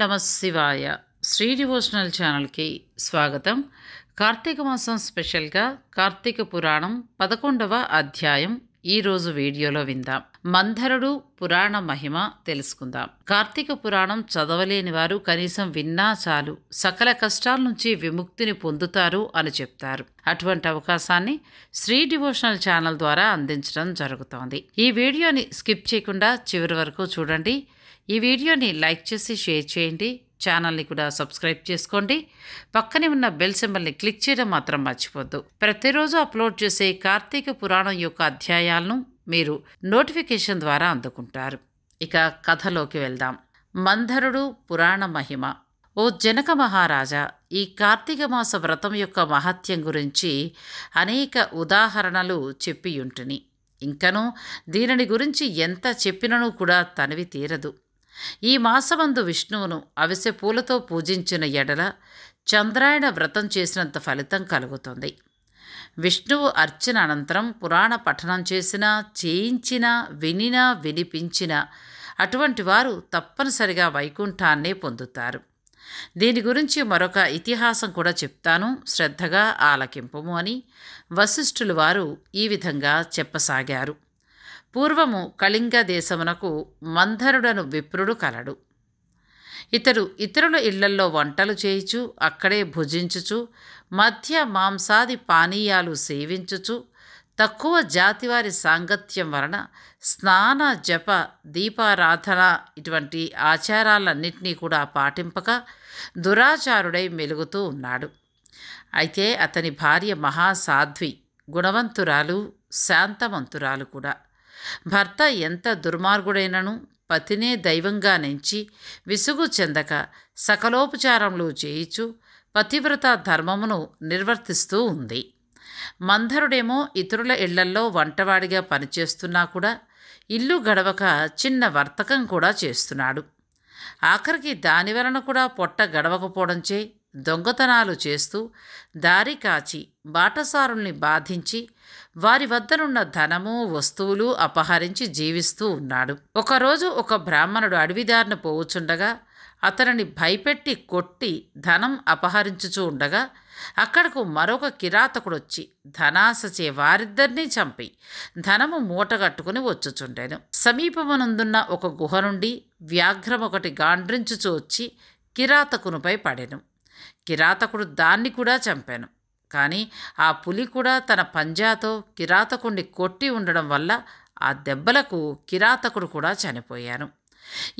నమ శివాయ శ్రీ డివోషనల్ ఛానల్కి స్వాగతం కార్తీక మాసం స్పెషల్గా కార్తీక పురాణం పదకొండవ అధ్యాయం ఈరోజు వీడియోలో విందాం మంధరుడు పురాణ మహిమ తెలుసుకుందాం కార్తీక పురాణం చదవలేని వారు కనీసం విన్నా చాలు సకల కష్టాల నుంచి విముక్తిని పొందుతారు అని చెప్తారు అటువంటి అవకాశాన్ని శ్రీ డివోషనల్ ఛానల్ ద్వారా అందించడం జరుగుతోంది ఈ వీడియోని స్కిప్ చేయకుండా చివరి వరకు చూడండి ఈ వీడియోని లైక్ చేసి షేర్ చేయండి ఛానల్ని కూడా సబ్స్క్రైబ్ చేసుకోండి పక్కనే ఉన్న బెల్ సింబల్ని క్లిక్ చేయడం మాత్రం మర్చిపోద్దు ప్రతిరోజు అప్లోడ్ చేసే కార్తీక పురాణం యొక్క అధ్యాయాలను మీరు నోటిఫికేషన్ ద్వారా అందుకుంటారు ఇక కథలోకి వెళ్దాం మంధరుడు పురాణ మహిమ ఓ జనక మహారాజా ఈ కార్తీక మాస వ్రతం యొక్క మహత్యం గురించి అనేక ఉదాహరణలు చెప్పియుంటుని ఇంకనూ దీనిని గురించి ఎంత చెప్పినను కూడా తనివి తీరదు ఈ మాసమందు విష్ణువును అవిసె పూలతో పూజించిన ఎడల చంద్రాయణ వ్రతం చేసినంత ఫలితం కలుగుతుంది విష్ణువు అర్చన అనంతరం పురాణ పఠనం చేసినా చేయించినా వినినా వినిపించినా అటువంటి వారు తప్పనిసరిగా వైకుంఠాన్నే పొందుతారు దీని గురించి మరొక ఇతిహాసం కూడా చెప్తాను శ్రద్ధగా ఆలకింపము అని వశిష్ఠులు వారు ఈ విధంగా చెప్పసాగారు పూర్వము కళింగ దేశమునకు మంధరుడను విప్రుడు కలడు ఇతడు ఇతరుల ఇళ్లల్లో వంటలు చేయుచు అక్కడే భుజించుచు మధ్య మాంసాది పానీయాలు సేవించుచు తక్కువ జాతివారి సాంగత్యం వలన స్నాన జప దీపారాధన ఇటువంటి ఆచారాలన్నింటినీ కూడా పాటింపక దురాచారుడై మెలుగుతూ ఉన్నాడు అయితే అతని భార్య మహాసాధ్వి గుణవంతురాలు శాంతవంతురాలు కూడా భర్త ఎంత దుర్మార్గుడైనను పతినే దైవంగా నెంచి విసుగు చెందక సకలోపచారములు చేయిచు పతివ్రత ధర్మమును నిర్వర్తిస్తూ ఉంది మంధరుడేమో ఇతరుల ఇళ్లల్లో వంటవాడిగా పనిచేస్తున్నా కూడా ఇల్లు గడవక చిన్న వర్తకం కూడా చేస్తున్నాడు ఆఖరికి దాని వలన కూడా పొట్ట గడవకపోవడంచే దొంగతనాలు చేస్తూ దారి కాచి బాటసారుల్ని బాధించి వారి వద్దనున్న ధనము వస్తువులు అపహరించి జీవిస్తూ ఉన్నాడు ఒకరోజు ఒక బ్రాహ్మణుడు అడవిదారిన పోవుచుండగా అతనిని భయపెట్టి కొట్టి ధనం అపహరించుచూ ఉండగా అక్కడకు మరొక కిరాతకుడొచ్చి ధనాశచే వారిద్దరినీ చంపి ధనము మూటగట్టుకుని వచ్చుచుండెను సమీపమునందున్న ఒక గుహ నుండి వ్యాఘ్రమొకటి గాండ్రించుచూ వచ్చి కిరాతకునిపై పడెను కిరాతకుడు దాన్ని కూడా చంపాను కానీ ఆ పులి కూడా తన పంజాతో కిరాతకుణ్ణి కొట్టి ఉండడం వల్ల ఆ దెబ్బలకు కిరాతకుడు కూడా చనిపోయాను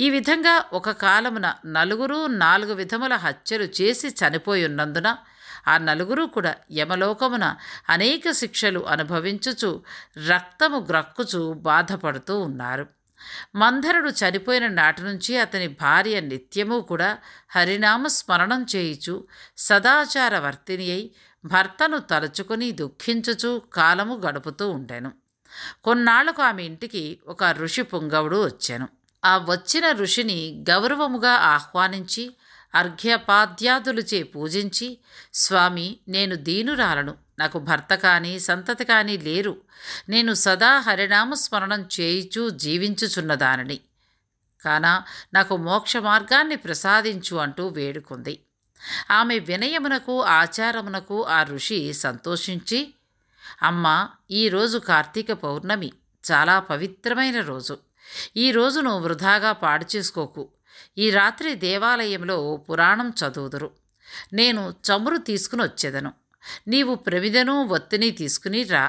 ఈ విధంగా ఒక కాలమున నలుగురు నాలుగు విధముల హత్యలు చేసి చనిపోయున్నందున ఆ నలుగురు కూడా యమలోకమున అనేక శిక్షలు అనుభవించుచు రక్తము గ్రక్కుచు బాధపడుతూ ఉన్నారు మంధరుడు చనిపోయిన నాటి నుంచి అతని భార్య నిత్యము కూడా హరినామ స్మరణం చేయుచు సదాచార వర్తిని అయి భర్తను తలుచుకుని దుఃఖించుచు కాలము గడుపుతూ ఉండెను కొన్నాళ్లకు ఆమె ఇంటికి ఒక ఋషి పుంగవుడు వచ్చాను ఆ వచ్చిన ఋషిని గౌరవముగా ఆహ్వానించి అర్ఘ్యపాద్యాదులుచే పూజించి స్వామి నేను దీనురాలను నాకు భర్త కానీ సంతతి కానీ లేరు నేను సదా హరినామస్మరణం చేయిచూ జీవించుచున్నదానని కాన నాకు మోక్ష మార్గాన్ని ప్రసాదించు అంటూ వేడుకుంది ఆమె వినయమునకు ఆచారమునకు ఆ ఋషి సంతోషించి అమ్మ ఈరోజు కార్తీక పౌర్ణమి చాలా పవిత్రమైన రోజు ఈ రోజును వృధాగా పాడు చేసుకోకు ఈ రాత్రి దేవాలయంలో పురాణం చదువుదురు నేను చమురు తీసుకుని వచ్చేదను నీవు ప్రమిదను ఒత్తిని తీసుకుని రా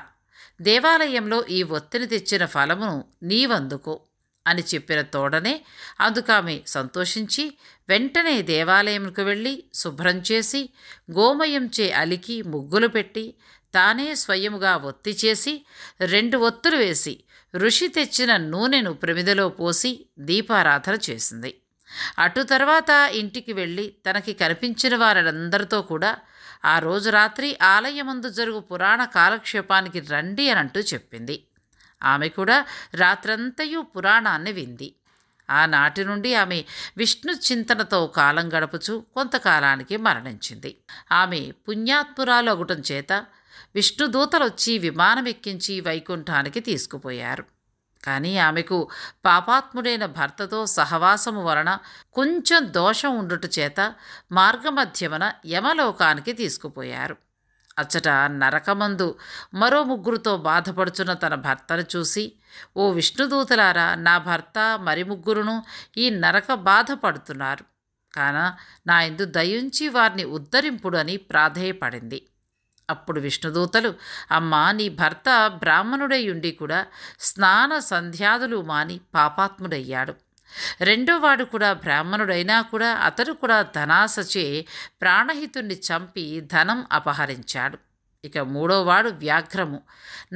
దేవాలయంలో ఈ ఒత్తిని తెచ్చిన ఫలమును నీవందుకో అని చెప్పిన తోడనే అందుకామె సంతోషించి వెంటనే దేవాలయంకు వెళ్ళి శుభ్రం చేసి గోమయంచే అలికి ముగ్గులు పెట్టి తానే స్వయముగా ఒత్తి చేసి రెండు ఒత్తులు వేసి ఋషి తెచ్చిన నూనెను ప్రమిదలో పోసి దీపారాధన చేసింది అటు తర్వాత ఇంటికి వెళ్ళి తనకి కనిపించిన వారందరితో కూడా ఆ రోజు రాత్రి ఆలయమందు జరుగు పురాణ కాలక్షేపానికి రండి అని అంటూ చెప్పింది ఆమె కూడా రాత్రంతయు పురాణాన్ని వింది ఆనాటి నుండి ఆమె విష్ణు చింతనతో కాలం గడపచు కొంతకాలానికి మరణించింది ఆమె పుణ్యాత్మురాలు అగుటం చేత విష్ణుదూతలొచ్చి విమానం ఎక్కించి వైకుంఠానికి తీసుకుపోయారు కానీ ఆమెకు పాపాత్ముడైన భర్తతో సహవాసము వలన కొంచెం దోషం ఉండుట చేత మార్గమధ్యమన యమలోకానికి తీసుకుపోయారు అచ్చట నరకమందు మరో ముగ్గురుతో బాధపడుచున్న తన భర్తను చూసి ఓ విష్ణుదూతలారా నా భర్త మరి ముగ్గురును ఈ నరక బాధపడుతున్నారు కాన నా ఇందు దయించి వారిని అని ప్రాధేయపడింది అప్పుడు విష్ణుదూతలు అమ్మా నీ భర్త బ్రాహ్మణుడై ఉండి కూడా స్నాన సంధ్యాదులు మాని పాపాత్ముడయ్యాడు రెండోవాడు కూడా బ్రాహ్మణుడైనా కూడా అతడు కూడా ధనాసచే ప్రాణహితుణ్ణి చంపి ధనం అపహరించాడు ఇక మూడోవాడు వ్యాఘ్రము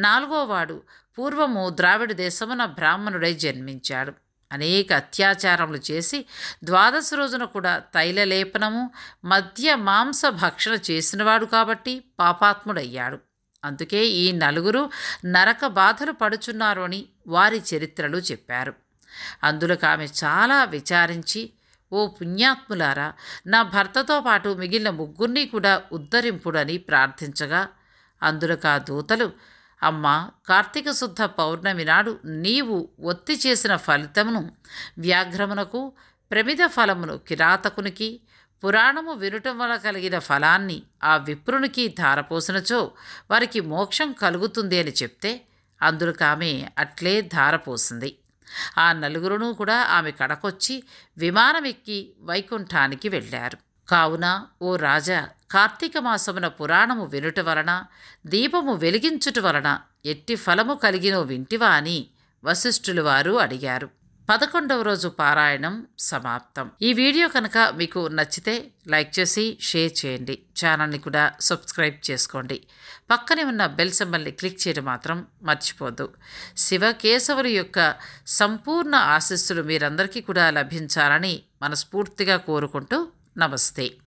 నాలుగోవాడు పూర్వము ద్రావిడ దేశమున బ్రాహ్మణుడై జన్మించాడు అనేక అత్యాచారములు చేసి ద్వాదశ రోజున కూడా తైలలేపనము మధ్య మాంస భక్షణ చేసినవాడు కాబట్టి పాపాత్ముడయ్యాడు అందుకే ఈ నలుగురు నరక బాధలు పడుచున్నారు అని వారి చరిత్రలు చెప్పారు అందులో ఆమె చాలా విచారించి ఓ పుణ్యాత్ములారా నా భర్తతో పాటు మిగిలిన ముగ్గురిని కూడా ఉద్ధరింపుడని ప్రార్థించగా అందులో ఆ దూతలు అమ్మ కార్తీక శుద్ధ పౌర్ణమి నాడు నీవు ఒత్తి చేసిన ఫలితమును వ్యాఘ్రమునకు ప్రమిద ఫలమును కిరాతకునికి పురాణము వినటం వల్ల కలిగిన ఫలాన్ని ఆ విప్రునికి ధారపోసినచో వారికి మోక్షం కలుగుతుంది అని చెప్తే అందులోకి ఆమె అట్లే ధారపోసింది ఆ నలుగురును కూడా ఆమె కడకొచ్చి విమానమెక్కి వైకుంఠానికి వెళ్ళారు కావున ఓ రాజా కార్తీక మాసమున పురాణము వినుట వలన దీపము వెలిగించుట వలన ఎట్టి ఫలము కలిగినో వింటివా అని వశిష్ఠులు వారు అడిగారు పదకొండవ రోజు పారాయణం సమాప్తం ఈ వీడియో కనుక మీకు నచ్చితే లైక్ చేసి షేర్ చేయండి ఛానల్ని కూడా సబ్స్క్రైబ్ చేసుకోండి పక్కనే ఉన్న బెల్ సెంబల్ని క్లిక్ చేయడం మాత్రం మర్చిపోద్దు శివకేశవుని యొక్క సంపూర్ణ ఆశస్సులు మీరందరికీ కూడా లభించాలని మనస్ఫూర్తిగా కోరుకుంటూ Namaste